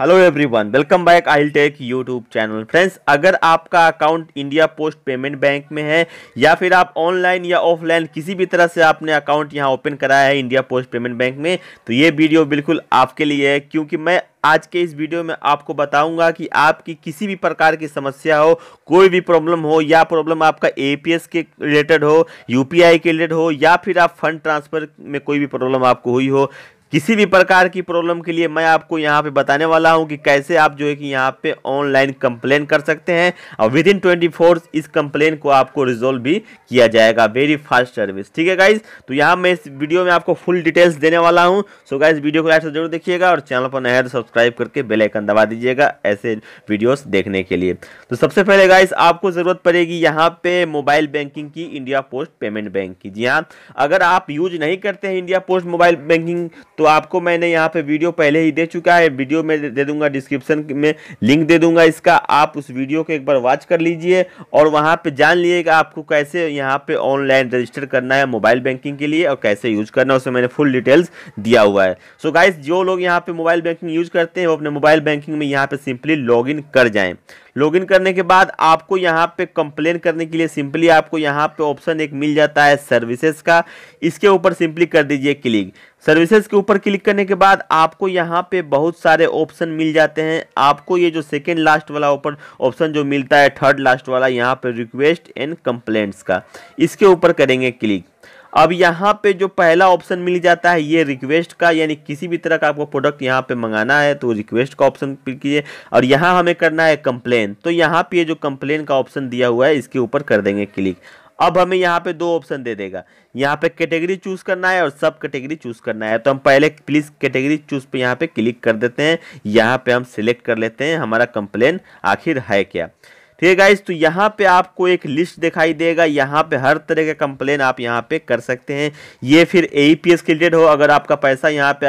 hello everyone welcome back I tech YouTube channel friends अगर आपका account India Post payment bank में है या फिर आप ऑनलाइन या ऑफलाइन किसी भी तरह से आपने अकाउंट यहां ओपन कराया है इंडिया पोस्ट पेमेंट बैंक में तो ये वीडियो बिल्कुल आपके लिए है क्योंकि मैं आज के इस वीडियो में आपको बताऊंगा कि आपकी किसी भी प्रकार की समस्या हो कोई भी प्रॉब्लम हो या प्रॉब्लम आपका एपीएस के रिलेटेड हो यूपीआई के रिलेटेड हो या फिर आप फंड ट्रांसफ़र में कोई भी प्रॉब्लम आपको हुई हो किसी भी प्रकार की प्रॉब्लम के लिए मैं आपको यहाँ पे बताने वाला हूँ कि कैसे आप जो है कि यहाँ पे ऑनलाइन कंप्लेन कर सकते हैं और विद इन ट्वेंटी फोर इस कंप्लेन को आपको रिजोल्व भी किया जाएगा वेरी फास्ट सर्विस ठीक है गाइज तो यहाँ मैं इस वीडियो में आपको फुल डिटेल्स देने वाला हूँ सो गाइज वीडियो को लास्ट जरूर देखिएगा और चैनल पर नया तो सब्सक्राइब करके बेलाइकन दबा दीजिएगा ऐसे वीडियोज देखने के लिए तो सबसे पहले गाइस आपको ज़रूरत पड़ेगी यहाँ पे मोबाइल बैंकिंग की इंडिया पोस्ट पेमेंट बैंक की जी हाँ अगर आप यूज नहीं करते हैं इंडिया पोस्ट मोबाइल बैंकिंग तो तो आपको मैंने यहाँ पे वीडियो पहले ही दे चुका है वीडियो में दे दूंगा डिस्क्रिप्शन में लिंक दे दूंगा इसका आप उस वीडियो को एक बार वॉच कर लीजिए और वहाँ पर जान लीजिएगा आपको कैसे यहाँ पर ऑनलाइन रजिस्टर करना है मोबाइल बैंकिंग के लिए और कैसे यूज करना है उसमें मैंने फुल डिटेल्स दिया हुआ है सो so गाइज जो लोग यहाँ पे मोबाइल बैंकिंग यूज करते हैं वो अपने मोबाइल बैंकिंग में यहाँ पे सिंपली लॉग कर जाए लॉगिन करने के बाद आपको यहाँ पे कंप्लेन करने के लिए सिंपली आपको यहाँ पे ऑप्शन एक मिल जाता है सर्विसेज का इसके ऊपर सिंपली कर दीजिए क्लिक सर्विसेज के ऊपर क्लिक करने के बाद आपको यहाँ पे बहुत सारे ऑप्शन मिल जाते हैं आपको ये जो सेकेंड लास्ट वाला ऊपर ऑप्शन जो मिलता है थर्ड लास्ट वाला यहाँ पे रिक्वेस्ट एंड कंप्लेंट्स का इसके ऊपर करेंगे क्लिक अब यहाँ पे जो पहला ऑप्शन मिल जाता है ये रिक्वेस्ट का यानी किसी भी तरह का आपको प्रोडक्ट यहाँ पे मंगाना है तो रिक्वेस्ट का ऑप्शन क्लिक कीजिए और यहाँ हमें करना है कंप्लेन तो यहाँ पे ये जो कंप्लेन का ऑप्शन दिया हुआ है इसके ऊपर कर देंगे क्लिक अब हमें यहाँ पे दो ऑप्शन दे देगा यहाँ पे कैटेगरी चूज करना है और सब कैटेगरी चूज करना है तो हम पहले प्लीज कैटेगरी चूज पे यहाँ पे क्लिक कर देते हैं यहाँ पे हम सिलेक्ट कर लेते हैं हमारा कंप्लेन आखिर है क्या ठीक है गाइज तो यहाँ पे आपको एक लिस्ट दिखाई देगा यहाँ पे हर तरह का कंप्लेन आप यहाँ पे कर सकते हैं ये फिर ए पी एस रिलेटेड हो अगर आपका पैसा यहाँ पे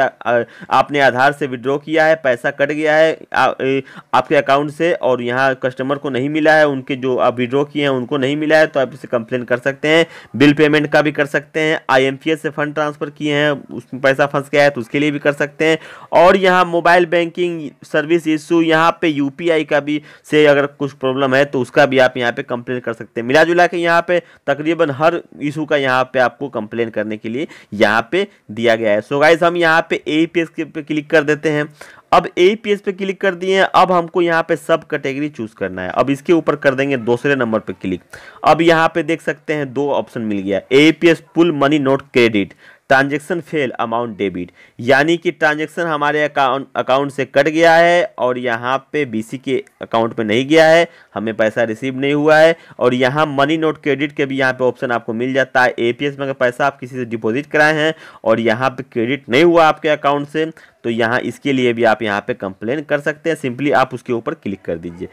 आपने आधार से विड्रॉ किया है पैसा कट गया है आ, ए, आपके अकाउंट से और यहाँ कस्टमर को नहीं मिला है उनके जो आप विड्रॉ किए हैं उनको नहीं मिला है तो आप इसे कंप्लेन कर सकते हैं बिल पेमेंट का भी कर सकते हैं आई से फंड ट्रांसफ़र किए हैं उसमें पैसा फंस गया है तो उसके लिए भी कर सकते हैं और यहाँ मोबाइल बैंकिंग सर्विस इशू यहाँ पे यू का भी से अगर कुछ प्रॉब्लम है है तो उसका भी आप यहाँ पे कंप्लेन कर सकते हैं मिला जुला के यहाँ पे तकरीबन हर इशू का यहाँ पे आपको कंप्लेन करने के लिए यहाँ पे दिया गया है सो गाइज हम यहाँ पे ए पी एस पे क्लिक कर देते हैं अब ए पी एस पे क्लिक कर दिए हैं अब हमको यहाँ पे सब कैटेगरी चूज करना है अब इसके ऊपर कर देंगे दूसरे नंबर पे क्लिक अब यहाँ पे देख सकते हैं दो ऑप्शन मिल गया A P S pull money not credit transaction fail amount debit यानी कि ट्रांजेक्शन हमारे अकाउंट अकाउंट से कट गया है और यहाँ पे बीसी के अकाउंट में नहीं गया है हमें पैसा रिसीव नहीं हुआ है और यहाँ मनी नोट क्रेडिट के भी यहाँ पे ऑप्शन आपको मिल जाता है एपीएस में अगर पैसा आप किसी से डिपॉजिट कराए हैं और यहाँ पे क्रेडिट नहीं हुआ आपके अकाउंट से तो यहाँ इसके लिए भी आप यहाँ पे कंप्लेन कर सकते हैं सिंपली आप उसके ऊपर क्लिक कर दीजिए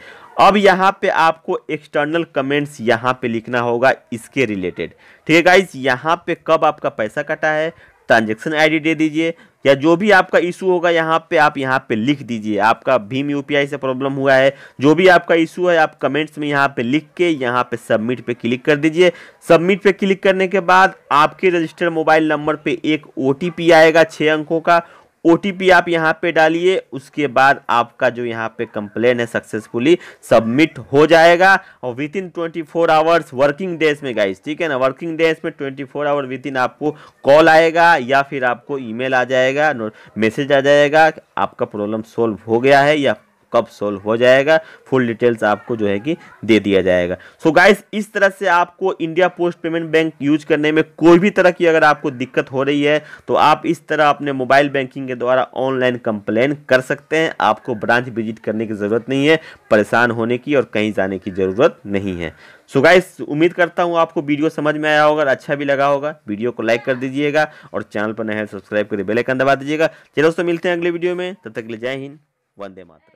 अब यहाँ पे आपको एक्सटर्नल कमेंट्स यहाँ पे लिखना होगा इसके रिलेटेड ठीक है गाइज यहाँ पे कब आपका पैसा कटा है ट्रांजेक्शन आई दे दीजिए या जो भी आपका इशू होगा यहाँ पे आप यहाँ पे लिख दीजिए आपका भीम यूपीआई से प्रॉब्लम हुआ है जो भी आपका इशू है आप कमेंट्स में यहाँ पे लिख के यहाँ पे सबमिट पे क्लिक कर दीजिए सबमिट पे क्लिक करने के बाद आपके रजिस्टर्ड मोबाइल नंबर पे एक ओ आएगा छः अंकों का ओ आप यहाँ पे डालिए उसके बाद आपका जो यहाँ पे कंप्लेन है सक्सेसफुली सबमिट हो जाएगा और within twenty four hours working days में गाइस ठीक है ना वर्किंग डेज में twenty four hour within आपको कॉल आएगा या फिर आपको ईमेल आ जाएगा मैसेज आ जाएगा आपका प्रॉब्लम सोल्व हो गया है या कब सोल्व हो जाएगा फुल डिटेल्स आपको जो है कि दे दिया जाएगा सो so गाइस इस तरह से आपको India Post payment bank use करने में कोई भी तरह की अगर आपको दिक्कत हो रही है तो आप इस तरह अपने मोबाइल बैंकिंग के द्वारा ऑनलाइन कंप्लेन कर सकते हैं आपको ब्रांच विजिट करने की ज़रूरत नहीं है परेशान होने की और कहीं जाने की ज़रूरत नहीं है सो गाइस उम्मीद करता हूँ आपको वीडियो समझ में आया होगा अच्छा भी लगा होगा वीडियो को लाइक कर दीजिएगा और चैनल पर नए सब्सक्राइब करके बेलाइकन दबा दीजिएगा चलो दोस्तों मिलते हैं अगले वीडियो में तब तक ले जय हिंद वंदे मातरम